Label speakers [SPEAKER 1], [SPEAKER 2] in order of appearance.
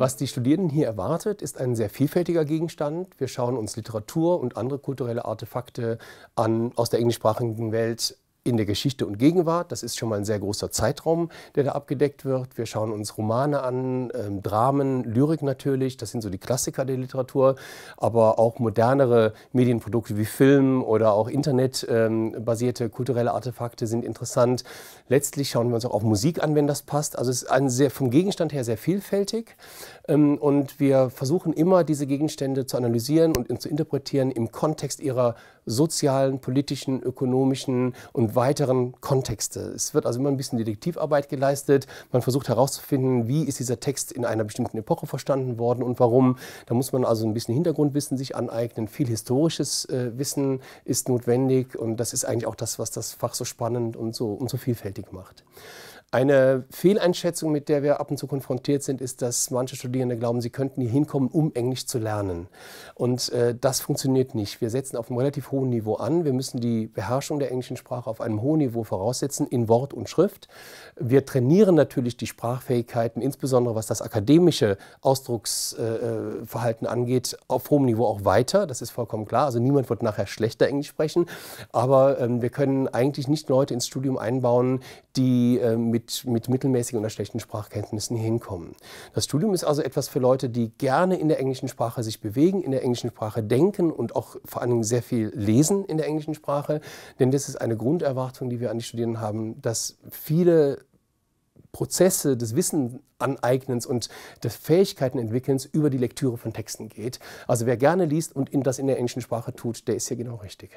[SPEAKER 1] Was die Studierenden hier erwartet, ist ein sehr vielfältiger Gegenstand. Wir schauen uns Literatur und andere kulturelle Artefakte an aus der englischsprachigen Welt in der Geschichte und Gegenwart. Das ist schon mal ein sehr großer Zeitraum, der da abgedeckt wird. Wir schauen uns Romane an, ähm, Dramen, Lyrik natürlich. Das sind so die Klassiker der Literatur. Aber auch modernere Medienprodukte wie Film oder auch internetbasierte ähm, kulturelle Artefakte sind interessant. Letztlich schauen wir uns auch auf Musik an, wenn das passt. Also es ist ein sehr, vom Gegenstand her sehr vielfältig. Ähm, und wir versuchen immer, diese Gegenstände zu analysieren und zu interpretieren im Kontext ihrer sozialen, politischen, ökonomischen und weiteren Kontexte. Es wird also immer ein bisschen Detektivarbeit geleistet. Man versucht herauszufinden, wie ist dieser Text in einer bestimmten Epoche verstanden worden und warum. Da muss man also ein bisschen Hintergrundwissen sich aneignen. Viel historisches äh, Wissen ist notwendig und das ist eigentlich auch das, was das Fach so spannend und so, und so vielfältig macht. Eine Fehleinschätzung, mit der wir ab und zu konfrontiert sind, ist, dass manche Studierende glauben, sie könnten hier hinkommen, um Englisch zu lernen. Und äh, das funktioniert nicht. Wir setzen auf einem relativ hohen Niveau an. Wir müssen die Beherrschung der englischen Sprache auf einem hohen Niveau voraussetzen, in Wort und Schrift. Wir trainieren natürlich die Sprachfähigkeiten, insbesondere was das akademische Ausdrucksverhalten äh, äh angeht, auf hohem Niveau auch weiter. Das ist vollkommen klar. Also niemand wird nachher schlechter Englisch sprechen. Aber ähm, wir können eigentlich nicht Leute ins Studium einbauen, die äh, mit mit, mit mittelmäßigen oder schlechten Sprachkenntnissen hinkommen. Das Studium ist also etwas für Leute, die gerne in der englischen Sprache sich bewegen, in der englischen Sprache denken und auch vor allen Dingen sehr viel lesen in der englischen Sprache. Denn das ist eine Grunderwartung, die wir an die Studierenden haben, dass viele Prozesse des Wissenaneignens und des Fähigkeitenentwickelns über die Lektüre von Texten geht. Also wer gerne liest und das in der englischen Sprache tut, der ist hier genau richtig.